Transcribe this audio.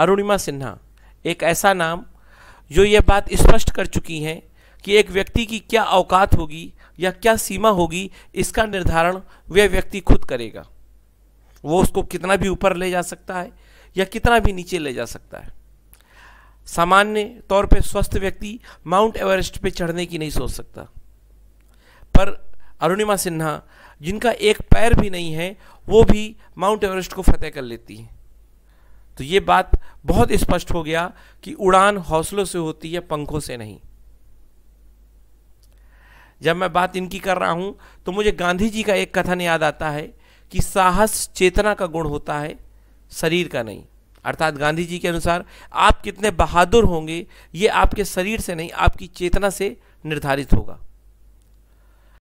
अरुणिमा सिन्हा एक ऐसा नाम जो ये बात स्पष्ट कर चुकी हैं कि एक व्यक्ति की क्या औकात होगी या क्या सीमा होगी इसका निर्धारण वह व्यक्ति खुद करेगा वो उसको कितना भी ऊपर ले जा सकता है या कितना भी नीचे ले जा सकता है सामान्य तौर पर स्वस्थ व्यक्ति माउंट एवरेस्ट पे चढ़ने की नहीं सोच सकता पर अरुणिमा सिन्हा जिनका एक पैर भी नहीं है वो भी माउंट एवरेस्ट को फतेह कर लेती हैं तो ये बात बहुत स्पष्ट हो गया कि उड़ान हौसलों से होती है पंखों से नहीं जब मैं बात इनकी कर रहा हूं तो मुझे गांधी जी का एक कथन याद आता है कि साहस चेतना का गुण होता है शरीर का नहीं अर्थात गांधी जी के अनुसार आप कितने बहादुर होंगे ये आपके शरीर से नहीं आपकी चेतना से निर्धारित होगा